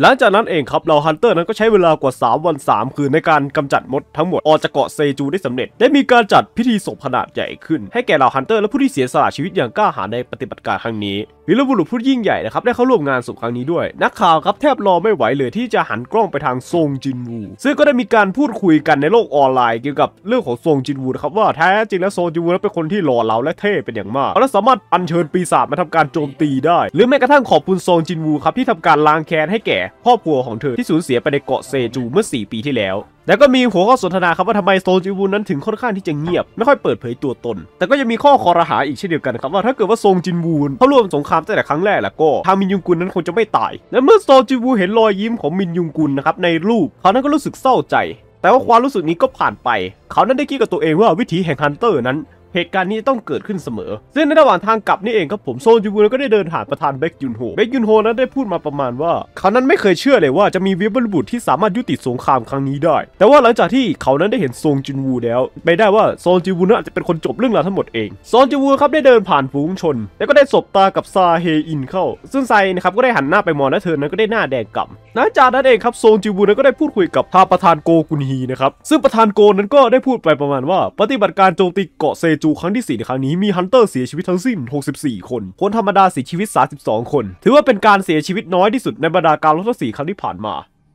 หลังจากนั้นเองครับเราฮันเตอร์นั้นก็ใช้เวลากว่า3วัน 3 คืนในการกำจัดมดทั้งหมด ออกจากเกาะเซจูได้สำเร็จได้มีการจัดพิธีศพขนาดใหญ่ขึ้นให้แก่เหล่าฮันเตอร์และผู้ที่เสียสละชีวิต อย่างกล้าหาญในปฏิบัติการครั้งนี้วีรบุรุษผู้ยิ่งใหญ่นะครับ ได้เข้าร่วมงานศพครั้งนี้ด้วยนักข่าวครับแทบรอไม่ไหวเลยที่จะหันกล้องไปทางซงจินวู ซึ่งก็ได้มีการพูดคุยกันในโลกออนไลน์เกี่ยวกับเรื่องของซงจินวูนะครับว่าแท้จริงแล้วซงจินวูนั้นเป็นคนที่หล่อเหลาและเท่เป็นอย่างมากและสามารถอัญเชิญปีศาจมาทำการโจมตีได้ หรือแม้กระทั่งขอบคุณซงจินวูครับที่ทำการล้างแค้นให้แกครอบครัวของเธอที่สูญเสียไปในเกาะเซจูเมื่อ 4 ปีที่แล้ว แล้วก็มีหัวข้อสนทนาครับว่าทำไมโซจิวุนนั้นถึงค่อนข้างที่จะเงียบไม่ค่อยเปิดเผยตัวตน แต่ก็ยังมีข้อคอรหาอีกเช่นเดียวกันครับว่า ถ้าเกิดว่าโซงจินวูนเขาร่วมสงครามตั้งแต่ครั้งแรกแล้วก็ทางมินยุงกุนนั้นคงจะไม่ตาย และเมื่อโซจิวูเห็นรอยยิ้มของมินยุงกุนนะครับในรูป เขานั้นก็รู้สึกเศร้าใจ แต่ว่าความรู้สึกนี้ก็ผ่านไป เขานั้นได้คิดกับตัวเองว่าวิถีแห่งฮันเตอร์นั้นเหตุการณ์นี้ต้องเกิดขึ้นเสมอ ซึ่งในระหว่างทางกลับนี่เองครับผมโซนจูบูก็ได้เดินผ่านประธานเบคยุนโฮ เบคยุนโฮนั้นได้พูดมาประมาณว่า เขานั้นไม่เคยเชื่อเลยว่าจะมีเวบรบุตรที่สามารถยุติสงครามครั้งนี้ได้ แต่ว่าหลังจากที่เขานั้นได้เห็นโซนจุนวูแล้ว ไปได้ว่าโซนจูบูนอาจจะเป็นคนจบเรื่องราวทั้งหมดเองโซนจูบูครับได้เดินผ่านฝูงชนแล้วก็ได้สบตากับซาเฮอินเข้า ซึ่งไซนะครับก็ได้หันหน้าไปมองและเธอนั้นก็ได้หน้าแดงก่ำนยจานั่นเองครับโซงจิบูนั้นก็ได้พูดคุยกับท่าประธานโกกุนฮีนะครับ ซึ่งประธานโกนั้นก็ได้พูดไปประมาณว่าปฏิบัติการโจมตีเกาะเซจูครั้งที่ 4 ในครั้งนี้มีฮันเตอร์เสียชีวิตทั้งสิ้น 64 คนคนธรรมดาเสียชีวิต 32 คน ถือว่าเป็นการเสียชีวิตน้อยที่สุดในบรรดาการรบทั้งครั้งที่ผ่านมา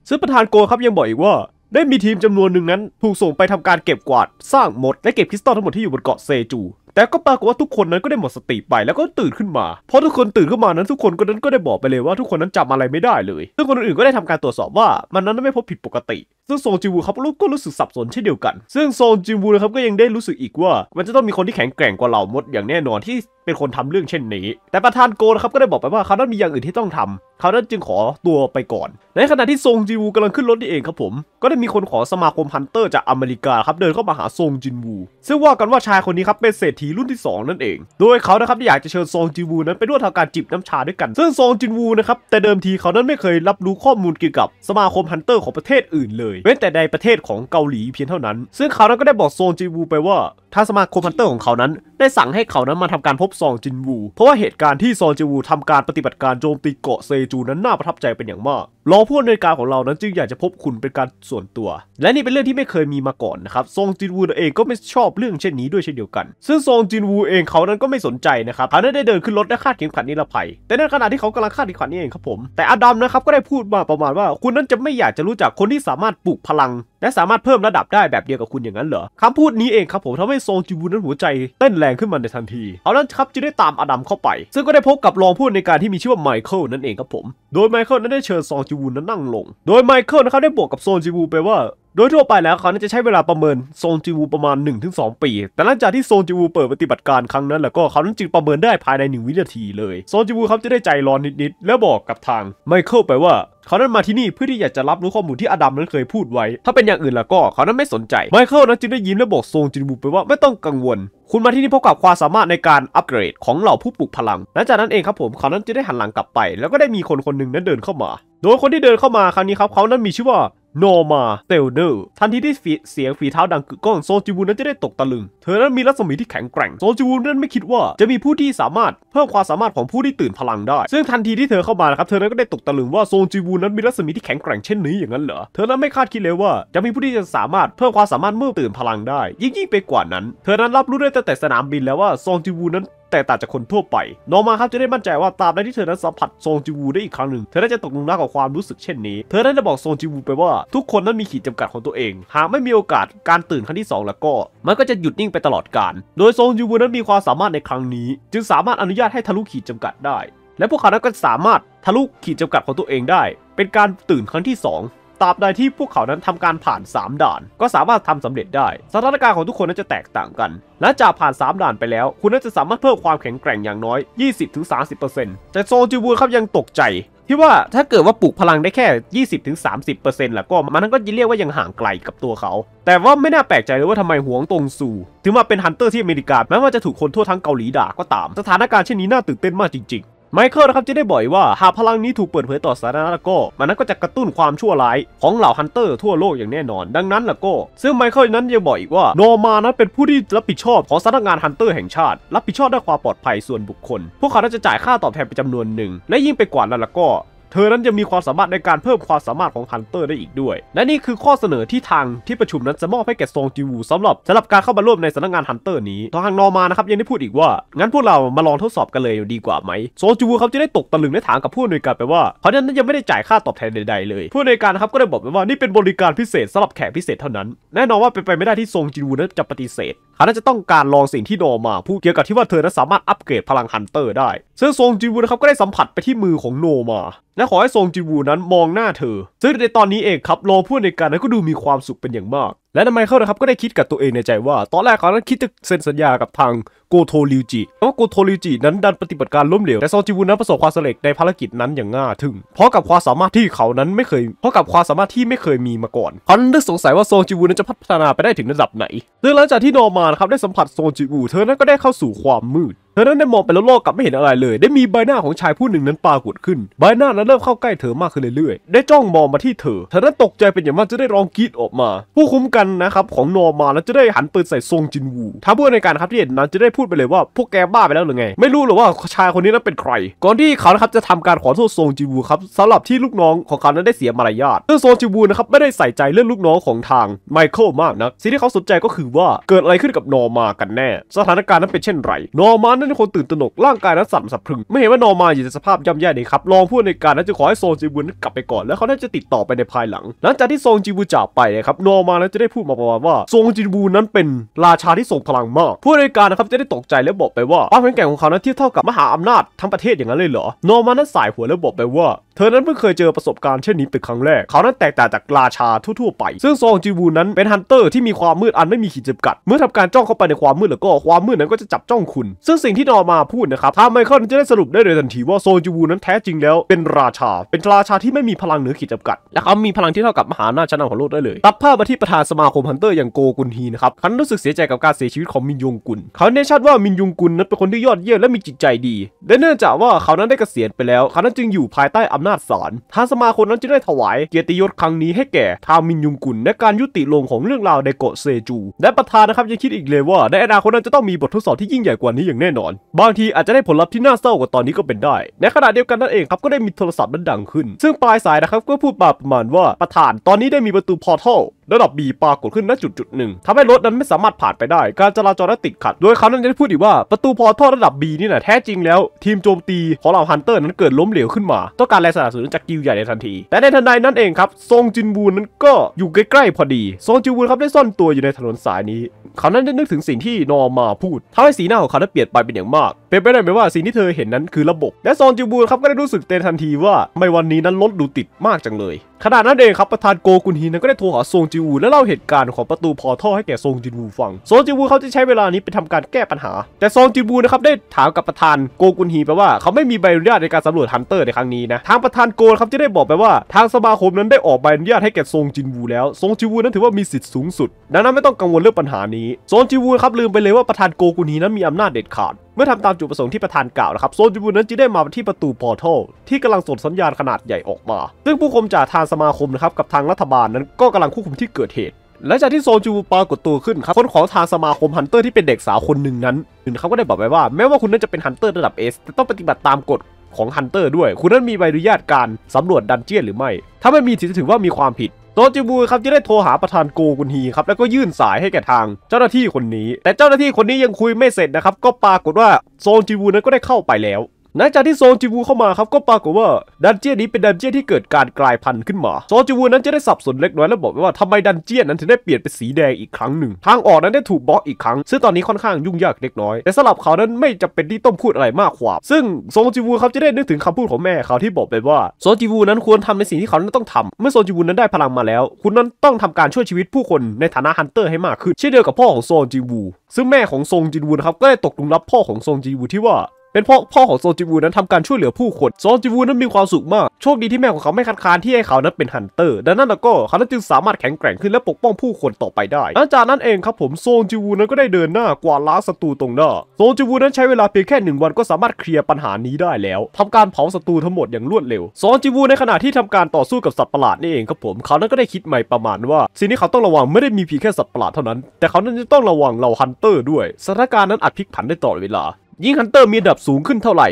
ซึ่งประธานโกครับยังบอกอีกว่า ได้มีทีมจำนวนหนึ่งนั้นถูกส่งไปทำการเก็บกวาดสร้างหมด และเก็บคริสตัลทั้งหมดที่อยู่บนเกาะเซจูแต่ก็ปรากฏว่าทุกคนนั้นก็ได้หมดสติไปแล้วก็ตื่นขึ้นมาเพราะทุกคนตื่นขึ้นมานั้น ทุกคนก็นั้นก็ได้บอกไปเลยว่าทุกคนนั้นจำอะไรไม่ได้เลยซึ่งคนอื่นก็ได้ทำการตรวจสอบว่ามันนั้นไม่พบผิดปกติ ซึ่งโซจิวูครับลูกก็รู้สึกสับสนเช่นเดียวกัน ซึ่งโซจิวูนะครับก็ยังได้รู้สึกอีกว่า มันจะต้องมีคนที่แข็งแกร่งกว่าเราหมดอย่างแน่นอนที่เป็นคนทำเรื่องเช่นนี้ แต่ประธานโกนะครับ ก็ได้บอกไปว่าเขานั้นมีอย่างอื่นที่ต้องทำเขานั้นจึงขอตัวไปก่อน ในขณะที่ซงจินวูกำลังขึ้นรถนี่เองครับผม ก็ได้มีคนขอสมาคมฮันเตอร์จากอเมริกาครับ เดินเข้ามาหาซงจินวู ซึ่งว่ากันว่าชายคนนี้ครับ เป็นเศรษฐีรุ่นที่ 2 นั่นเอง โดยเขานะครับอยากจะเชิญซงจินวูนั้นไปร่วมทำการจิบน้ำชาด้วยกันซึ่งซงจินวูนะครับแต่เดิมทีเขานั้นไม่เคยรับรู้ข้อมูลเกี่ยวกับสมาคมฮันเตอร์ของประเทศอื่นเลย เว้นแต่ในประเทศของเกาหลีเพียงเท่านั้น ซึ่งเขานั้นก็ได้บอกซงจินวูไปว่า ถ้าสมาคมฮันเตอร์ของเขานั้น ได้สั่งให้เขานั้นมาทำการพบบซองจินวู เพราะว่าเหตุการณ์ที่ซองจินวู ทำการปฏิบัติการโจมตีเกาะเซจูนั้นน่าประทับใจเป็นอย่างมาก รองผู้อำนวยการของเรานั้นจึงอยากจะพบคุณเป็นการส่วนตัว และนี่เป็นเรื่องที่ไม่เคยมีมาก่อนนะครับซองจินวูเองก็ไม่ชอบเรื่องเช่นนี้ด้วยเช่นเดียวกัน ซึ่งซองจินวูเองเขานั้นก็ไม่สนใจนะครับเขาได้เดินขึ้นรถและคาดเข็มขัดนิรภัย แต่ในขณะที่เขากำลังคาดเข็มขัดนี่เองครับผม แต่อดัมนะครับก็ได้พูดมาประมาณว่าคุณนั้นจะไม่อยากจะรู้จักคนที่สามารถปลูกพลังและสามารถเพิ่มระดับได้แบบเดียวกับคุณอย่างนั้นเหรอ คำพูดนี้เองครับผมทำให้โซงจิวูนั้นหัวใจเต้นแรงขึ้นมาในทันที เอาล่ะครับจึงได้ตามอดัมเข้าไป ซึ่งก็ได้พบกับรองผู้ในการที่มีชื่อว่าไมเคิลนั่นเองครับผม โดยไมเคิลนั้นได้เชิญโซงจิวูนั้นนั่งลง โดยไมเคิลนะครับได้บวกกับโซงจิวูไปว่า โดยทั่วไปแล้วเขาจะใช้เวลาประเมินโซนจิวูประมาณ1-2ปี แต่หลังจากที่โซนจิวูเปิดปฏิบัติการครั้งนั้นแล้วก็เขาจึงประเมินได้ภายใน1วินาทีเลยโซงจิวูเขาจะได้ใจร้อนนิดๆแล้วบอกกับทางไมเคิลไปว่าเขานั้นมาที่นี่เพื่อที่อยากจะรับรู้ข้อมูลที่อดัมนั้นเคยพูดไว้ ถ้าเป็นอย่างอื่นแล้วก็เขานั้นไม่สนใจไมเคิลนั้นจึงได้ยิ้มและบอกโซงจินบุไปว่าไม่ต้องกังวล คุณมาที่นี่พบกับความสามารถในการอัปเกรดของเหล่าผู้ปลุกพลังหลังจากนั้นเองครับผมเขานั้นจึงได้หันหลังกลับไป แล้วก็ได้มีคนคนหนึ่งนั้นเดินเข้ามา โดยคนที่เดินเข้ามาครั้งนี้ครับเขานั้นมีชื่อว่าโนมาเตลเนอร์ทันทีที่เสียงฝีเท้าดังกึกก้องโซจิวูนั้นจะได้ตกตะลึง เธอนั้นมีรัศมีที่แข็งแกร่งโซจิวูนั้นไม่คิดว่า จะมีผู้ที่สามารถเพิ่มความสามารถของผู้ที่ตื่นพลังได้ ซึ่งทันทีที่เธอเข้ามานะครับ เธอนั้นก็ได้ตกตะลึงว่าโซจิวูนั้นมีรัศมีที่แข็งแกร่งเช่นนี้อย่างนั้นเหรอเธอนั้นไม่คาดคิดเลยว่าจะมีผู้ที่จะสามารถเพิ่มความสามารถเมื่อตื่นพลังได้ ยิ่งยิ่งไปกว่านั้นเธอนั้นรับรู้ได้ตั้งแต่สนามบินแล้วว่าโซจิวูนั้นแตกต่างจากคนทั่วไปน้องมาครับจะได้มั่นใจว่าตามใดที่เธอนั้นสัมผัสโซงจิวูได้อีกครั้งหนึ่ง เธอได้จะตกลงรักกับความรู้สึกเช่นนี้ เธอได้บอกโซงจิวูไปว่าทุกคนนั้นมีขีดจำกัดของตัวเอง หากไม่มีโอกาสการตื่นครั้งที่ 2 แล้วก็ มันก็จะหยุดนิ่งไปตลอดกาลโดยโซงจิวูนั้นมีความสามารถในครั้งนี้ จึงสามารถอนุญาตให้ทะลุขีดจำกัดได้ และพวกเขานั้นก็สามารถทะลุขีดจำกัดของตัวเองได้ เป็นการตื่นครั้งที่ 2ตราบใดที่พวกเขานั้นทำการผ่าน 3 ด่าน ก็สามารถทำสำเร็จได้ สถานการณ์ของทุกคนนั้นจะแตกต่างกัน และจากผ่าน 3 ด่านไปแล้ว คุณน่าจะสามารถเพิ่มความแข็งแกร่งอย่างน้อย 20-30%แต่โซจูบูครับยังตกใจ ที่ว่าถ้าเกิดว่าปลูกพลังได้แค่ 20-30%แล้วก็ มันก็จะเรียกว่ายังห่างไกลกับตัวเขา แต่ว่าไม่น่าแปลกใจเลยว่าทำไมหวงตรงซูถึงมาเป็นฮันเตอร์ที่อเมริกาแม้ว่าจะถูกคนทั่วทั้งเกาหลีด่าก็ตาม สถานการณ์เช่นนี้น่าตื่นเต้นมากจริงไมเคิลนะครับจะได้บ่อยว่า หากพลังนี้ถูกเปิดเผยต่อสาธารณะแล้วก็มันนั้นก็จะกระตุ้นความชั่วร้ายของเหล่าฮันเตอร์ทั่วโลกอย่างแน่นอน ดังนั้นล่ะก็ซึ่งไมเคิลนั้นยังบอกอีกว่าโนมานั้นเป็นผู้ที่รับผิดชอบของสำนักงานฮันเตอร์แห่งชาติ รับผิดชอบด้านความปลอดภัยส่วนบุคคล พวกเขาจะจ่ายค่าตอบแทนเป็นจำนวนหนึ่ง และยิ่งไปกว่านั้นล่ะก็เธอนั้นจะมีความสามารถในการเพิ่มความสามารถของฮันเตอร์ได้อีกด้วย และนี่คือข้อเสนอที่ทางที่ประชุมนั้นจะมอบให้แก่ซองจิวูสำหรับสำหรับการเข้ามาร่วมในสำนักงานฮันเตอร์นี้ ทางนอมานะครับยังได้พูดอีกว่า งั้นพวกเรามาลองทดสอบกันเลยดีกว่าไหมซองจิวูเขาจะได้ตกตะลึงและถามกับผู้อำนวยการไปว่าเขานั้นยังไม่ได้จ่ายค่าตอบแทนใดๆเลย ผู้อำนวยการครับก็ได้บอกไปว่านี่เป็นบริการพิเศษสำหรับแขกพิเศษเท่านั้น แน่นอนว่าเป็นไปไม่ได้ที่ซองจิวูนั้นจะปฏิเสธเขาน่าจะต้องการลองสิ่งที่โนมา พูดเกี่ยวกับที่ว่าเธอนั้นสามารถอัปเกรดพลังฮันเตอร์ได้ ซึ่งซงจิวูนะครับก็ได้สัมผัสไปที่มือของโนมา และขอให้ซงจิวูนั้นมองหน้าเธอ ซึ่งในตอนนี้เองครับโลผู้ในการนั้นก็ดูมีความสุขเป็นอย่างมาก และทำไมเขานะครับก็ได้คิดกับตัวเองในใจว่า ตอนแรกเขานั้นคิดจะเซ็นสัญญากับทางโกโทริวจิแต่ว่าโกโทริวจินั้นดันปฏิบัติการล้มเหลว แต่ซองจิวุนนั้นประสบความสำเร็จในภารกิจนั้นอย่างง่าทึ่งเพราะกับความสามารถที่เขานั้นไม่เคย เพราะกับความสามารถที่ไม่เคยมีมาก่อนเขาเลืกสงสัยว่าซองจิวุนนั้นจะพัฒนาไปได้ถึงระดับไหนึ่งหลังจากที่นอร์มานครับได้สัมผัสซองจิวูเธอนั้นก็ได้เข้าสู่ความมืดเธอนั้นได้มองไปรอบๆกลับไม่เห็นอะไรเลย ได้มีใบหน้าของชายผู้หนึ่งนั้นปรากฏขึ้นใบหน้านั้นเริ่มเข้าใกล้เธอมากขึ้นเรื่อยๆ ได้จ้องมองมาที่เธอเธอนั้นตกใจเป็นอย่างมากจะได้ร้องกรีดออกมา ผู้คุ้มกันนะครับของนอมาแล้วจะได้หันปืนใส่ซงจินวูท้าเพืนในการครับที่เห็นนั้นจะได้พูดไปเลยว่าพวกแกบ้าไปแล้วหรือไง ไม่รู้หรอว่าชายคนนี้นั้นเป็นใคร ก่อนที่เขานะครับจะทำการขอโทษซงจินวูครับสำหรับที่ลูกน้องของเขานั้นได้เสียมารยาทเรื่องซงจินวูนะครับไม่ได้ใส่ใจเรื่องลูกน้องของทางไมเคิลมากนะสิ่งที่เขาสนใจก็คือว่าเกิดอะไรขึ้นกับนอมากันแน่ สถานการณ์นั้นเป็นเช่นไรนอมานั้นทุกคนตื่นตระหนกร่างกายนั้นสั่นสะพรึง ไม่เห็นว่านอร์มาอยู่ในสภาพย่ำแย่เียครับรองผู้ในการนั้นจะขอให้โซงจีบุนกลับไปก่อนแล้วเขาน่าจะติดต่อไปในภายหลัง หลังจากที่โซงจีบุนจากไปนะครับนอร์มานั้นจะได้พูดมาประมาณว่าโซงจีบุนนั้นเป็นราชาที่ทรงพลังมาก ผู้ในการนะครับจะได้ตกใจและบอกไปว่าความแข็งแกร่งของเขานั้นเทียบเท่ากับมหาอำนาจทั้งประเทศอย่างนั้นเลยเหรอนอร์มานั้นสายหัวแล้วบอกไปว่าเธอนั้นเพิ่งเคยเจอประสบการณ์เช่นนี้เป็นครั้งแรก เขานั้นแตกต่างจากราชาทั่วๆไป ซึ่งซองจีบูนั้นเป็นฮันเตอร์ที่มีความมืดอันไม่มีขีดจำกัดเมื่อทำการจ้องเข้าไปในความมืดแล้วก็ความมืดนั้นก็จะจับจ้องคุณซึ่งสิิ่งที่นอมาพูดนะครับทางไมเคิจะได้สรุปได้เลยทันทีว่าโซจูบูนั้นแท้จริงแล้วเป็นราชา เป็นราชาที่ไม่มีพลังเหนือขีดจำกัด และเขามีพลังที่เท่ากับมหาอำนาจชั้นนำของโลกได้เลยตับภาพมาที่ประธานสมาคมฮันเตอร์อย่างโกกุนฮีนะครับเขารู้สึกเสียใจกับการเสียชีวิตของมินยงกุลเขาแน่ชัดว่ามินยงกุลนั้นเป็นคนที่ยอดเยี่ยมและมีจิตใจดี และเนื่องจากว่าเขานั้นได้เกษียณไปแล้วเขานั้นจึงอยู่ภายใต้อำนาจศาลทางสมาคมนั้นจึงได้ถวาย เกียรติยศครั้งนี้ ให้แก่ทางมินยงกุลและการยุติลงของเรื่องราวในเกาะเซจู และประธานนะครับยังคิดอีกเลยว่าในอนาคตนั้นจะต้องมีบททดสอบที่ยิ่งใหญ่กว่านี้อย่างแน่นนอนบางทีอาจจะได้ผลลัพธ์ที่น่าเศร้ากว่าตอนนี้ก็เป็นได้ ในขณะเดียวกันนั่นเองครับก็ได้มีโทรศัพท์นั้นดังขึ้น ซึ่งปลายสายนะครับก็พูดมาประมาณว่าประธานตอนนี้ได้มีประตูพอร์ทัลระดับ B ปรากฏขึ้นณจุดจุดหนึ่งทำให้รถนั้นไม่สามารถผ่านไปได้ การจราจรติดขัดโดยเขานั้นได้พูดอีกว่าประตูพอทัลระดับ B นี่นะแท้จริงแล้ว ทีมโจมตีของเหล่าฮันเตอร์นั้นเกิดล้มเหลวขึ้นมา ต้องการแรงสนับสนุนจากกิลใหญ่ในทันที แต่ในทันใดนั้นเองครับซงจินบูนนั้นก็อยู่ใกล้ๆพอดีซงจินบูนครับได้ซ่อนตัวอยู่ในถนนสายนี้เขานั้นได้นึกถึงสิ่งที่นอมาพูดทำให้สีหน้าของเขาได้เปลี่ยนไปเปเป็นอย่างมากเป็นไปได้ไหมว่าสิ่งที่เธอเห็นนั้นคือระบบ และซอนจิวบูครับก็ได้รู้สึกเตือนทันทีว่า ไม่วันนี้นั้นรถดูติดมากจังเลยขณะนั้นเองครับประธานโกกุนฮีนั้นก็ได้โทรหาซงจิวูและเล่าเหตุการณ์ของประตูพอท่อให้แก่ซงจิวู ฟังซงจิวูเขาจะใช้เวลานี้ไปทำการแก้ปัญหา แต่ซงจิวูนะครับได้ถามกับประธานโกกุนฮีไปว่า เขาไม่มีใบอนุญาตในการสำรวจฮันเตอร์ในครั้งนี้นะทางประธานโกนครับจะได้บอกไปว่า ทางสมาคมนั้นได้ออกใบอนุญาตให้แก่ซงจิวูแล้วซงจิวูนั้นถือว่ามีสิทธิ์สูงสุดดังนั้นไม่ต้องกังวลเรื่องปัญหานี้ซงจิวูครับลืมไปเลยว่าประธานโกกุนฮีนั้นมีอานาจเด็ดขาดเมื่อทำตามจุดประสงค์ที่ประธานกล่าวนะครับโซนจูบูนั้นจึงได้มาที่ประตูพอร์ทัลที่กำลังส่งสัญญาณขนาดใหญ่ออกมา ซึ่งผู้คุมจากทางสมาคมนะครับกับทางรัฐบาลนั้นก็กำลังควบคุมที่เกิดเหตุหลังจากที่โซจูปรากฏตัวขึ้นครับ คนของทางสมาคมฮันเตอร์ที่เป็นเด็กสาวคนหนึ่งนั้นึนเขาก็ได้บอกไว้ว่า แม้ว่าคุณนั้นจะเป็นฮันเตอร์ระดับเอสแต่ต้องปฏิบัติตามกฎของฮันเตอร์ด้วย คุณนั้นมีใบอนุญาตการสำรวจดันเจี้ยนหรือไม่ถ้าไม่มีถือว่ามีความผิดโตจิบูครับจะได้โทรหาประธานโกกุนฮีครับ แล้วก็ยื่นสายให้แก่ทางเจ้าหน้าที่คนนี้ แต่เจ้าหน้าที่คนนี้ยังคุยไม่เสร็จนะครับ ก็ปรากฏว่าโซนจิบูนั้นก็ได้เข้าไปแล้วหลังจากที่โซจิวูเข้ามาครับ ก็ปรากฏว่าดันเจี้ยนนี้เป็นดันเจี้ยนที่เกิดการกลายพันธุ์ขึ้นมาโซจิวู นั้นจะได้สับสนเล็กน้อยแล้วบอกว่าทำไมดันเจี้ยนนั้นถึงได้เปลี่ยนเป็นสีแดงอีกครั้งหนึ่งทางออกนั้นได้ถูกบล็อกอีกครั้งซึ่งตอนนี้ค่อนข้างยุ่งยากเล็กน้อยแต่สำหรับเขานั้นไม่จำเป็นที่ต้องพูดอะไรมากกว่าซึ่งโซจิวูครับจะได้นึกถึงคำพูดของแม่เขาที่บอกไปว่าโซจิวูนั้นควรทำในสิ่งที่เขานั้นต้องทำเมื่อโซจิวูนั้นได้พลังมาแล้ว คุณนั้นต้องทำการช่วยชีวิตผู้คนในฐานะฮันเตอร์ให้มากขึ้น เช่นเดียวกับพ่อของโซจิวูซึ่งแม่ของซงจินวูนะครับก็ได้ตกลุมรับพ่อของซงจินวูที่ว่าเป็นพ่อพ่อของโซจิวูนั้นทำการช่วยเหลือผู้คนโซจิวูนั้นมีความสุขมาก โชคดีที่แม่ของเขาไม่คัดค้านที่ให้เขานั้นเป็นฮันเตอร์ดังนั้นแล้วก็เขานั้นจึงสามารถแข็งแกร่งขึ้นและปกป้องผู้คนต่อไปได้ หลังจากนั้นเองครับผมโซจิวูนั้นก็ได้เดินหน้ากวาดล้างศัตรูตรงหน้าโซจิวูนั้นใช้เวลาเพียงแค่หนึ่งวันก็สามารถเคลียร์ปัญหานี้ได้แล้ว ทำการเผาศัตรูทั้งหมดอย่างรวดเร็วโซจิวูในขณะที่ทำการต่อสู้กับสัตว์ประหลาดนี่เองครับผมเขานั้นก็ได้คิดใหม่ประมาณว่า สิ่งที่เขาต้องระวังไม่ได้มีเพียงแค่สัตว์ประหลาดเท่านั้น แต่เขานั้นจะต้องระวังเหล่าฮันเตอร์ด้วย สถานการณ์นั้นอาจพลิกผันได้ตลอดเวลายิ่งฮันเตอร์มีดับสูงขึ้นเท่าไหร่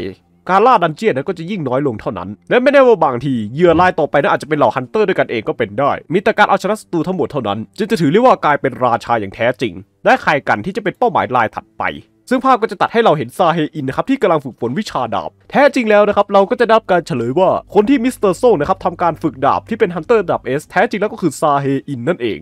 การล่าดันเจียนก็จะยิ่งน้อยลงเท่านั้น และไม่แน่ว่าบางทีเหยื่อรายต่อไปนั้นอาจจะเป็นเหล่าฮันเตอร์ด้วยกันเองก็เป็นได้ มีแต่การเอาชนะศัตรูทั้งหมดเท่านั้นจึงจะถือเรียกว่ากลายเป็นราชาอย่างแท้จริง และใครกันที่จะเป็นเป้าหมายลายถัดไป ซึ่งภาพก็จะตัดให้เราเห็นซาเฮอินนะครับที่กำลังฝึกฝนวิชาดาบ แท้จริงแล้วนะครับเราก็จะได้รับการเฉลยว่าคนที่มิสเตอร์โซ่นะครับทำการฝึกดาบที่เป็นฮันเตอร์ดาบเอสแท้จริงแล้วก็คือซาเฮอินนั่นเอง